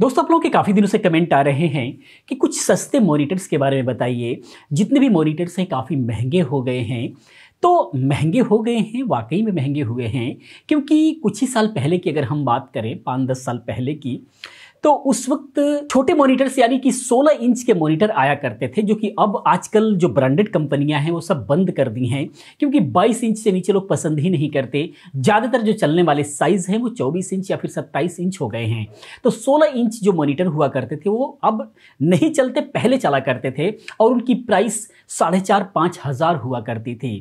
दोस्तों आप लोगों के काफ़ी दिनों से कमेंट आ रहे हैं कि कुछ सस्ते मॉनिटर्स के बारे में बताइए जितने भी मॉनिटर्स हैं काफ़ी महंगे हो गए हैं तो महंगे हो गए हैं वाकई में महंगे हुए हैं क्योंकि कुछ ही साल पहले की अगर हम बात करें पाँच दस साल पहले की तो उस वक्त छोटे मॉनिटर्स यानी कि 16 इंच के मॉनिटर आया करते थे जो कि अब आजकल जो ब्रांडेड कंपनियां हैं वो सब बंद कर दी हैं क्योंकि 22 इंच से नीचे लोग पसंद ही नहीं करते ज़्यादातर जो चलने वाले साइज़ हैं वो चौबीस इंच या फिर सत्ताईस इंच हो गए हैं तो सोलह इंच जो मॉनिटर हुआ करते थे वो अब नहीं चलते पहले चला करते थे और उनकी प्राइस साढ़े चार पाँच हज़ार हुआ करती थी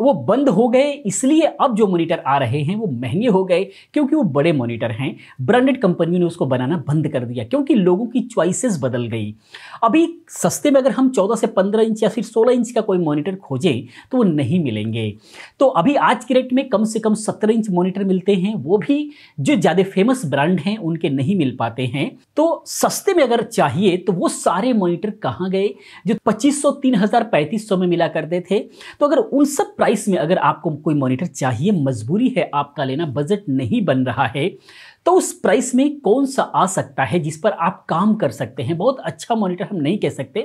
वो बंद हो गए इसलिए अब जो मॉनिटर आ रहे हैं वो महंगे हो गए क्योंकि वो बड़े मॉनिटर हैं ब्रांडेड कंपनियों ने उसको बनाना बंद बंद कर दिया क्योंकि लोगों की चॉइसेस बदल गई अभी सस्ते में अगर हम 14 से 15 इंच या फिर 16 इंच का कोई मॉनिटर खोजें तो वो नहीं मिलेंगे तो अभी आज के रेट में कम से कम 17 इंच मॉनिटर मिलते हैं वो भी जो ज़्यादा फेमस ब्रांड हैं उनके नहीं मिल पाते हैं तो सस्ते में अगर चाहिए तो वो सारे मॉनिटर कहाँ गए जो 2500 3000 3500 में मिला करते थे तो अगर उन सब प्राइस में अगर आपको कोई मॉनिटर चाहिए मजबूरी है आपका लेना बजट नहीं बन रहा है तो उस प्राइस में कौन सा आ सकता है जिस पर आप काम कर सकते हैं बहुत अच्छा मॉनिटर हम नहीं कह सकते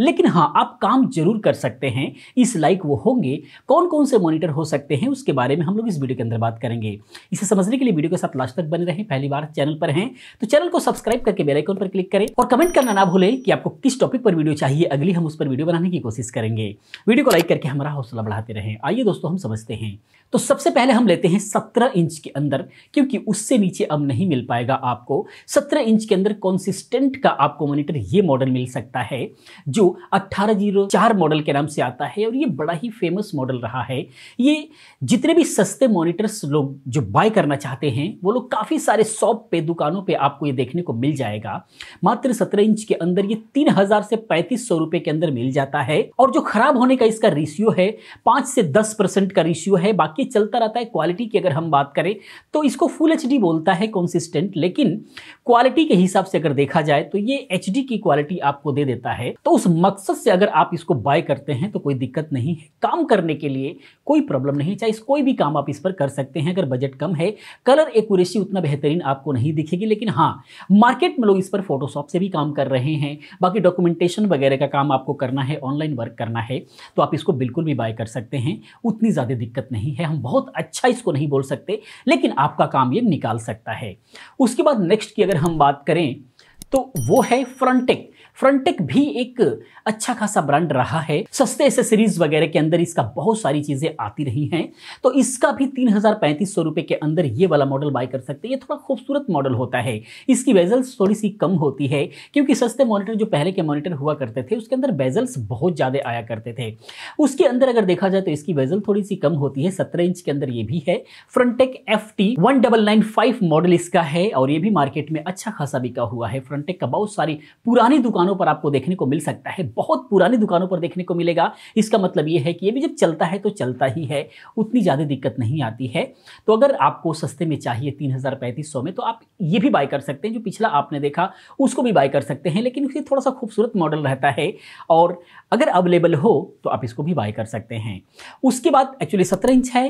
लेकिन हाँ आप काम जरूर कर सकते हैं इस लाइक वो होंगे कौन कौन से मॉनिटर हो सकते हैं उसके बारे में हम लोग इस वीडियो के अंदर बात करेंगे इसे समझने के लिए वीडियो के साथ लास्ट तक बने रहें पहली बार चैनल पर हैं तो चैनल को सब्सक्राइब करके बेलाइकॉन पर क्लिक करें और कमेंट करना ना भूलें कि आपको किस टॉपिक पर वीडियो चाहिए अगली हम उस पर वीडियो बनाने की कोशिश करेंगे वीडियो को लाइक करके हमारा हौसला बढ़ाते रहें आइए दोस्तों हम समझते हैं तो सबसे पहले हम लेते हैं सत्रह इंच के अंदर क्योंकि उससे नीचे अब नहीं मिल पाएगा आपको 17 इंच के अंदर कॉन्सिस्टेंट का आपको मॉनिटर ये मॉडल मिल सकता है जो अट्ठारह जीरो चार मॉडल के नाम से आता है और ये बड़ा ही फेमस मॉडल रहा है ये जितने भी सस्ते मॉनिटर्स लोग जो बाय करना चाहते हैं वो लोग काफ़ी सारे शॉप पे दुकानों पे आपको ये देखने को मिल जाएगा मात्र 17 इंच के अंदर ये तीन से पैंतीस सौ के अंदर मिल जाता है और जो खराब होने का इसका रेशियो है पाँच से दस का रेशियो है बाकी चलता रहता है क्वालिटी की अगर हम बात करें तो इसको फुल एच बोलता है कंसिस्टेंट लेकिन क्वालिटी के हिसाब से अगर देखा जाए तो ये एच की क्वालिटी आपको दे देता है तो उस मकसद से अगर आप इसको बाय करते हैं तो कोई दिक्कत नहीं है काम करने के लिए कोई प्रॉब्लम नहीं चाहे कोई भी काम आप इस पर कर सकते हैं अगर बजट कम है कलर एक्यूरेसी उतना बेहतरीन आपको नहीं दिखेगी लेकिन हाँ मार्केट में लोग इस पर फोटोशॉप से भी काम कर रहे हैं बाकी डॉक्यूमेंटेशन वगैरह का काम आपको करना है ऑनलाइन वर्क करना है तो आप इसको बिल्कुल भी बाय कर सकते हैं उतनी ज़्यादा दिक्कत नहीं है हम बहुत अच्छा इसको नहीं बोल सकते लेकिन आपका काम ये निकाल सकता है है उसके बाद नेक्स्ट की अगर हम बात करें तो वो है फ्रंटेक फ्रंटेक भी एक अच्छा खासा ब्रांड रहा है सस्ते एसेसरीज वगैरह के अंदर इसका बहुत सारी चीज़ें आती रही हैं तो इसका भी तीन हज़ार पैंतीस सौ रुपए के अंदर ये वाला मॉडल बाय कर सकते हैं ये थोड़ा खूबसूरत मॉडल होता है इसकी बेजल्स थोड़ी सी कम होती है क्योंकि सस्ते मॉनिटर जो पहले के मॉनिटर हुआ करते थे उसके अंदर बेजल्स बहुत ज़्यादा आया करते थे उसके अंदर अगर देखा जाए तो इसकी बेजल थोड़ी सी कम होती है सत्रह इंच के अंदर ये भी है फ्रंटेक एफ टी मॉडल इसका है और ये भी मार्केट में अच्छा खासा बिका हुआ है फ्रंटेक का बहुत सारी पुरानी दुकान दुकानों पर आपको देखने को मिल सकता है बहुत पुरानी दुकानों पर देखने को मिलेगा इसका मतलब ये है कि ये भी जब चलता है तो चलता ही है उतनी ज़्यादा दिक्कत नहीं आती है तो अगर आपको सस्ते में चाहिए तीन हज़ार पैंतीस सौ में तो आप ये भी बाय कर सकते हैं जो पिछला आपने देखा उसको भी बाय कर सकते हैं लेकिन उसे थोड़ा सा खूबसूरत मॉडल रहता है और अगर अवेलेबल हो तो आप इसको भी बाय कर सकते हैं उसके बाद एक्चुअली सत्रह इंच है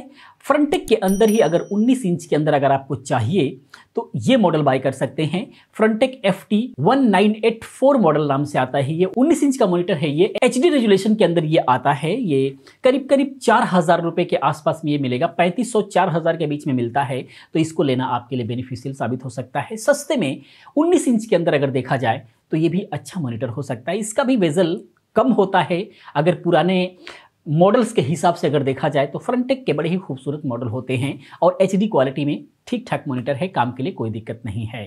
फ्रंटेक के अंदर ही अगर उन्नीस इंच के अंदर अगर आपको चाहिए तो ये मॉडल बाय कर सकते हैं Frontech F T one nine eight four model नाम से आता है ये 19 इंच का मॉनिटर है ये एच रेजोल्यूशन के अंदर ये आता है ये करीब करीब चार हज़ार रुपए के आसपास में ये मिलेगा पैंतीस सौ चार हज़ार के बीच में मिलता है तो इसको लेना आपके लिए बेनिफिशियल साबित हो सकता है सस्ते में उन्नीस इंच के अंदर अगर देखा जाए तो ये भी अच्छा मॉनिटर हो सकता है इसका भी वेजल कम होता है अगर पुराने मॉडल्स के हिसाब से अगर देखा जाए तो फ्रंटेक के बड़े ही खूबसूरत मॉडल होते हैं और एच क्वालिटी में ठीक ठाक मॉनिटर है काम के लिए कोई दिक्कत नहीं है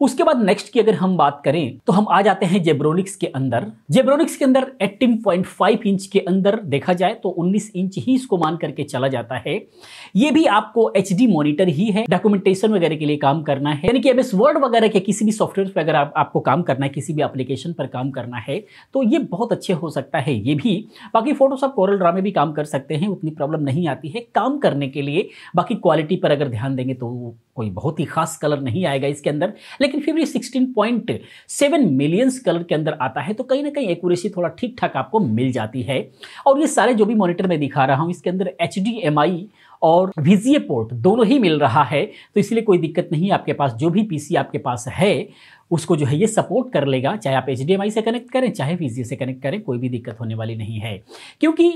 उसके बाद नेक्स्ट की अगर हम बात करें तो हम आ जाते हैं जेब्रोनिक्स के अंदर जेब्रोनिक्स के अंदर 18.5 इंच के अंदर देखा जाए तो 19 इंच ही इसको मान करके चला जाता है ये भी आपको एच मॉनिटर ही है डॉक्यूमेंटेशन वगैरह के लिए काम करना है यानी कि एम वर्ड वगैरह के किसी भी सॉफ्टवेयर पर अगर आप, आपको काम करना है किसी भी एप्लीकेशन पर काम करना है तो ये बहुत अच्छे हो सकता है ये भी बाकी फोटोशॉप कोरल ड्रा में भी काम कर सकते हैं उतनी प्रॉब्लम नहीं आती है काम करने के लिए बाकी क्वालिटी पर अगर ध्यान देंगे तो कोई बहुत ही खास कलर नहीं आएगा इसके अंदर लेकिन फिर भी sixteen point seven millions colour के अंदर आता है तो कहीं ना कहीं एक्यूरेसी थोड़ा ठीक ठाक आपको मिल जाती है और ये सारे जो भी मॉनिटर मैं दिखा रहा हूँ इसके अंदर एच और वीजीए पोर्ट दोनों ही मिल रहा है तो इसलिए कोई दिक्कत नहीं आपके पास जो भी पीसी आपके पास है उसको जो है ये सपोर्ट कर लेगा चाहे आप एच से कनेक्ट करें चाहे वीजीए से कनेक्ट करें कोई भी दिक्कत होने वाली नहीं है क्योंकि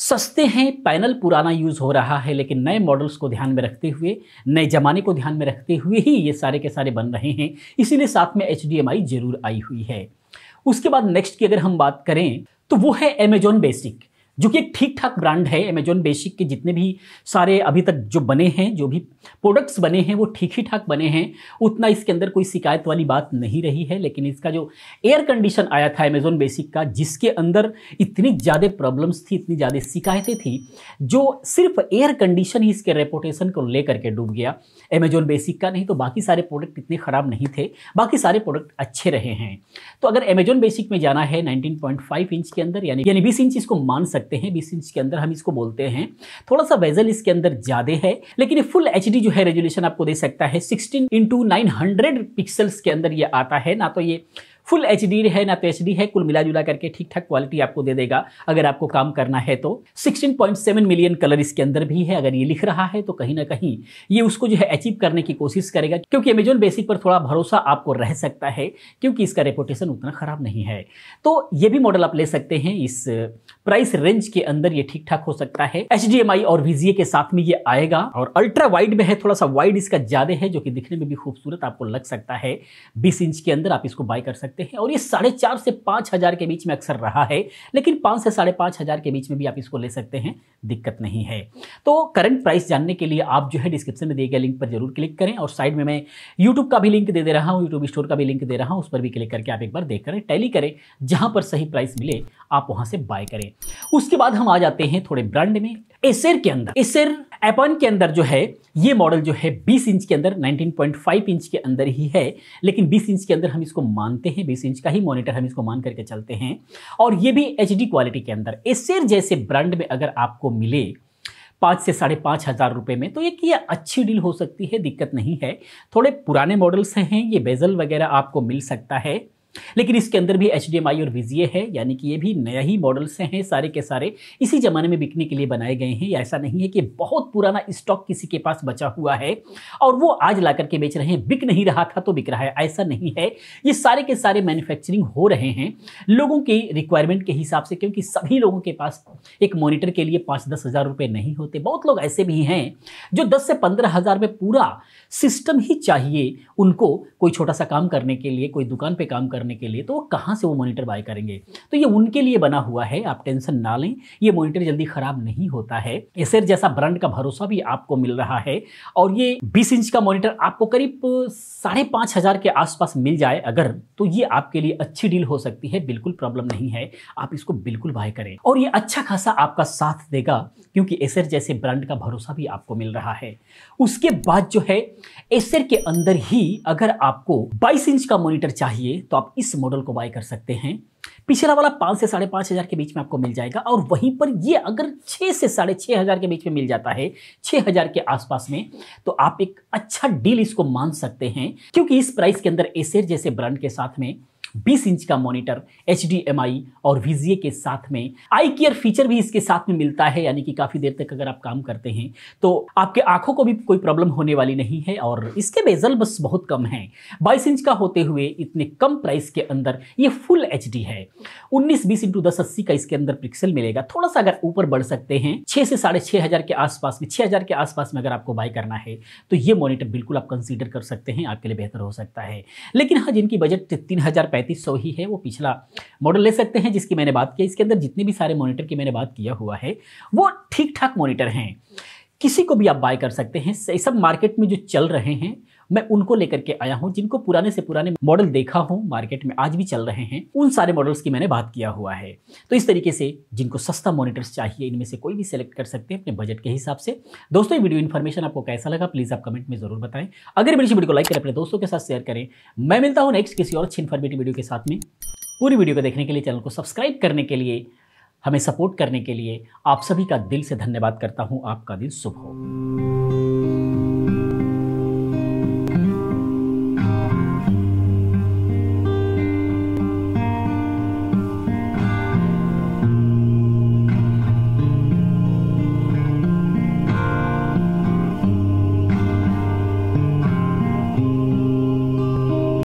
सस्ते हैं पैनल पुराना यूज़ हो रहा है लेकिन नए मॉडल्स को ध्यान में रखते हुए नए ज़माने को ध्यान में रखते हुए ही ये सारे के सारे बन रहे हैं इसीलिए साथ में एच जरूर आई हुई है उसके बाद नेक्स्ट की अगर हम बात करें तो वो है अमेजोन बेसिक जो कि एक ठीक ठाक ब्रांड है अमेजोन बेसिक के जितने भी सारे अभी तक जो बने हैं जो भी प्रोडक्ट्स बने हैं वो ठीक ही ठाक बने हैं उतना इसके अंदर कोई शिकायत वाली बात नहीं रही है लेकिन इसका जो एयर कंडीशन आया था अमेजोन बेसिक का जिसके अंदर इतनी ज़्यादा प्रॉब्लम्स थी इतनी ज़्यादा शिकायतें थी जो सिर्फ एयर कंडीशन ही इसके रेपोटेशन को लेकर के डूब गया अमेजोन बेसिक का नहीं तो बाकी सारे प्रोडक्ट इतने ख़राब नहीं थे बाकी सारे प्रोडक्ट अच्छे रहे हैं तो अगर अमेजोन बेसिक में जाना है नाइनटीन इंच के अंदर यानी यानी बीस इंच इसको मान सकते सकते हैं बीस इंच के अंदर हम इसको बोलते हैं थोड़ा सा वेजल इसके अंदर ज़्यादा है लेकिन फुल एच जो है रेजुलेशन आपको दे सकता है सिक्सटीन इंटू पिक्सल्स के अंदर ये आता है ना तो ये फुल एच है ना तो एच है कुल मिला जुला करके ठीक ठाक क्वालिटी आपको दे देगा अगर आपको काम करना है तो 16.7 मिलियन कलर इसके अंदर भी है अगर ये लिख रहा है तो कहीं ना कहीं ये उसको जो है अचीव करने की कोशिश करेगा क्योंकि अमेजोन बेसिक पर थोड़ा भरोसा आपको रह सकता है क्योंकि इसका रेपुटेशन उतना ख़राब नहीं है तो ये भी मॉडल आप ले सकते हैं इस प्राइस रेंज के अंदर ये ठीक ठाक हो सकता है एच और वीजीए के साथ में ये आएगा और अल्ट्रा वाइड में है थोड़ा सा वाइड इसका ज़्यादा है जो कि दिखने में भी खूबसूरत आपको लग सकता है बीस इंच के अंदर आप इसको बाय कर सकते सकते हैं और ये साढ़े चार से पाँच हज़ार के बीच में अक्सर रहा है लेकिन पाँच से साढ़े पाँच हज़ार के बीच में भी आप इसको ले सकते हैं दिक्कत नहीं है तो करंट प्राइस जानने के लिए आप जो है डिस्क्रिप्शन में दिए गए लिंक पर जरूर क्लिक करें और साइड में मैं यूट्यूब का भी लिंक दे दे रहा हूँ यूट्यूब स्टोर का भी लिंक दे रहा हूँ उस पर भी क्लिक करके आप एक बार देख करें टैली करें जहाँ पर सही प्राइस मिले आप वहाँ से बाय करें उसके बाद हम आ जाते हैं थोड़े ब्रांड में एसेर के अंदर एसेर एपन के अंदर जो है ये मॉडल जो है 20 इंच के अंदर 19.5 इंच के अंदर ही है लेकिन 20 इंच के अंदर हम इसको मानते हैं 20 इंच का ही मॉनिटर हम इसको मान करके चलते हैं और ये भी एच क्वालिटी के अंदर एसेर जैसे ब्रांड में अगर आपको आपको मिले पाँच से साढ़े पाँच हज़ार रुपये में तो एक ये अच्छी डील हो सकती है दिक्कत नहीं है थोड़े पुराने मॉडल्स हैं ये बेजल वगैरह आपको मिल सकता है लेकिन इसके अंदर भी एच और वी है यानी कि ये भी नया ही मॉडल्स हैं सारे के सारे इसी ज़माने में बिकने के लिए बनाए गए हैं या ऐसा नहीं है कि बहुत पुराना स्टॉक किसी के पास बचा हुआ है और वो आज ला करके बेच रहे हैं बिक नहीं रहा था तो बिक रहा है ऐसा नहीं है ये सारे के सारे मैन्युफैक्चरिंग हो रहे हैं लोगों की रिक्वायरमेंट के हिसाब से क्योंकि सभी लोगों के पास एक मोनिटर के लिए पाँच दस हज़ार नहीं होते बहुत लोग ऐसे भी हैं जो दस से पंद्रह हज़ार में पूरा सिस्टम ही चाहिए उनको कोई छोटा सा काम करने के लिए कोई दुकान पर काम कर करने के लिए तो वो कहाँ से वो मॉनिटर बाय करेंगे तो ये उनके लिए बना हुआ है आप टेंशन ना लें ये मॉनिटर जल्दी ख़राब नहीं होता है एसर जैसा ब्रांड का भरोसा भी आपको मिल रहा है और ये बीस इंच का मॉनिटर आपको करीब साढ़े पाँच हज़ार के आसपास मिल जाए अगर तो ये आपके लिए अच्छी डील हो सकती है बिल्कुल प्रॉब्लम नहीं है आप इसको बिल्कुल बाय करें और ये अच्छा खासा आपका साथ देगा क्योंकि एसर जैसे ब्रांड का भरोसा भी आपको मिल रहा है उसके बाद जो है एसर के अंदर ही अगर आपको 22 इंच का मॉनिटर चाहिए तो आप इस मॉडल को बाय कर सकते हैं पिछला वाला पाँच से साढ़े पाँच हज़ार के बीच में आपको मिल जाएगा और वहीं पर ये अगर छः से साढ़े छः हज़ार के बीच में मिल जाता है छः हज़ार के आसपास में तो आप एक अच्छा डील इसको मान सकते हैं क्योंकि इस प्राइस के अंदर एसेर जैसे ब्रांड के साथ में बीस इंच का मॉनिटर एच और वीजीए के साथ में आई केयर फीचर भी इसके साथ में मिलता है यानी कि काफ़ी देर तक अगर आप काम करते हैं तो आपके आंखों को भी कोई प्रॉब्लम होने वाली नहीं है और इसके बेजल बस बहुत कम है बाईस इंच का होते हुए इतने कम प्राइस के अंदर ये फुल एच है उन्नीस बीस इंटू दस अस्सी का इसके अंदर पिक्सल मिलेगा थोड़ा सा अगर ऊपर बढ़ सकते हैं छः से साढ़े छः हज़ार के आसपास में छः हज़ार के आसपास में अगर आपको बाय करना है तो ये मॉनिटर बिल्कुल आप कंसिडर कर सकते हैं आपके लिए बेहतर हो सकता है लेकिन हाँ जिनकी बजट तीन हज़ार पैंतीस सौ ही है वो पिछला मॉडल ले सकते हैं जिसकी मैंने बात की इसके अंदर जितने भी सारे मॉनिटर की मैंने बात किया हुआ है वो ठीक ठाक मॉनिटर हैं किसी को भी आप बाय कर सकते हैं सब मार्केट में जो चल रहे हैं मैं उनको लेकर के आया हूँ जिनको पुराने से पुराने मॉडल देखा हूँ मार्केट में आज भी चल रहे हैं उन सारे मॉडल्स की मैंने बात किया हुआ है तो इस तरीके से जिनको सस्ता मॉनिटर्स चाहिए इनमें से कोई भी सिलेक्ट कर सकते हैं अपने बजट के हिसाब से दोस्तों ये वीडियो इन्फॉर्मेशन आपको कैसा लगा प्लीज़ आप कमेंट में जरूर बताएं अगर मेरी वीडियो को लाइक करें अपने दोस्तों के साथ शेयर करें मैं मिलता हूँ नेक्स्ट किसी और अच्छी इन्फॉर्मेटिव वीडियो के साथ में पूरी वीडियो को देखने के लिए चैनल को सब्सक्राइब करने के लिए हमें सपोर्ट करने के लिए आप सभी का दिल से धन्यवाद करता हूँ आपका दिन शुभ हो